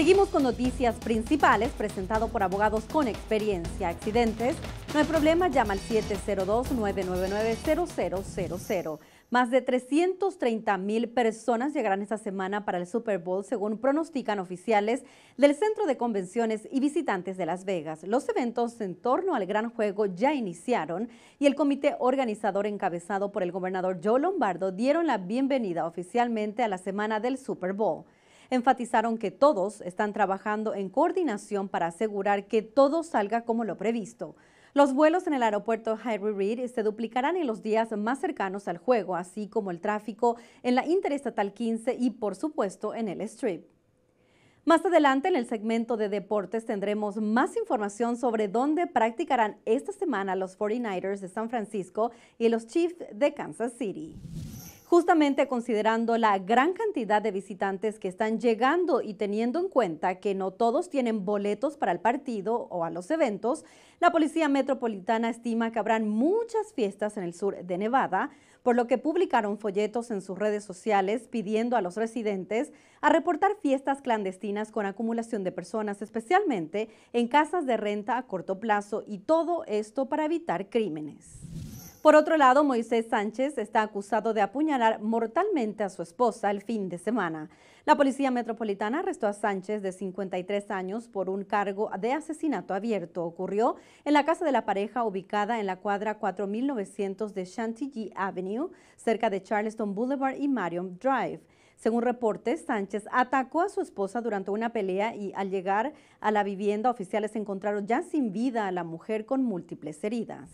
Seguimos con noticias principales presentado por abogados con experiencia. Accidentes, no hay problema, llama al 702-999-0000. Más de 330 mil personas llegarán esta semana para el Super Bowl, según pronostican oficiales del Centro de Convenciones y Visitantes de Las Vegas. Los eventos en torno al gran juego ya iniciaron y el comité organizador encabezado por el gobernador Joe Lombardo dieron la bienvenida oficialmente a la semana del Super Bowl. Enfatizaron que todos están trabajando en coordinación para asegurar que todo salga como lo previsto. Los vuelos en el aeropuerto Harry Reid se duplicarán en los días más cercanos al juego, así como el tráfico en la Interestatal 15 y, por supuesto, en el Strip. Más adelante en el segmento de deportes tendremos más información sobre dónde practicarán esta semana los 49ers de San Francisco y los Chiefs de Kansas City justamente considerando la gran cantidad de visitantes que están llegando y teniendo en cuenta que no todos tienen boletos para el partido o a los eventos, la Policía Metropolitana estima que habrán muchas fiestas en el sur de Nevada, por lo que publicaron folletos en sus redes sociales pidiendo a los residentes a reportar fiestas clandestinas con acumulación de personas, especialmente en casas de renta a corto plazo, y todo esto para evitar crímenes. Por otro lado, Moisés Sánchez está acusado de apuñalar mortalmente a su esposa el fin de semana. La Policía Metropolitana arrestó a Sánchez de 53 años por un cargo de asesinato abierto. Ocurrió en la casa de la pareja ubicada en la cuadra 4900 de Chantilly Avenue, cerca de Charleston Boulevard y Marion Drive. Según reportes, Sánchez atacó a su esposa durante una pelea y al llegar a la vivienda oficiales encontraron ya sin vida a la mujer con múltiples heridas.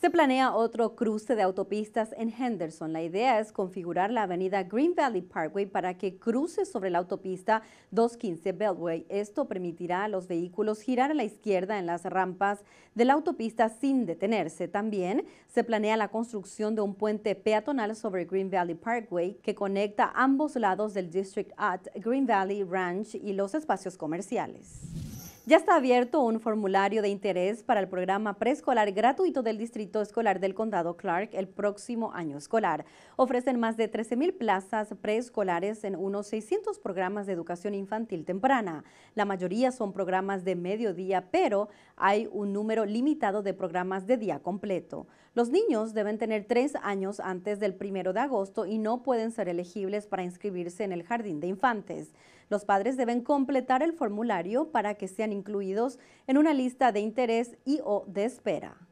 Se planea otro cruce de autopistas en Henderson. La idea es configurar la avenida Green Valley Parkway para que cruce sobre la autopista 215 Beltway. Esto permitirá a los vehículos girar a la izquierda en las rampas de la autopista sin detenerse. También se planea la construcción de un puente peatonal sobre Green Valley Parkway que conecta ambos lados del District at Green Valley Ranch y los espacios comerciales. Ya está abierto un formulario de interés para el programa preescolar gratuito del Distrito Escolar del Condado Clark el próximo año escolar. Ofrecen más de 13.000 plazas preescolares en unos 600 programas de educación infantil temprana. La mayoría son programas de mediodía, pero hay un número limitado de programas de día completo. Los niños deben tener tres años antes del primero de agosto y no pueden ser elegibles para inscribirse en el jardín de infantes. Los padres deben completar el formulario para que sean incluidos en una lista de interés y o de espera.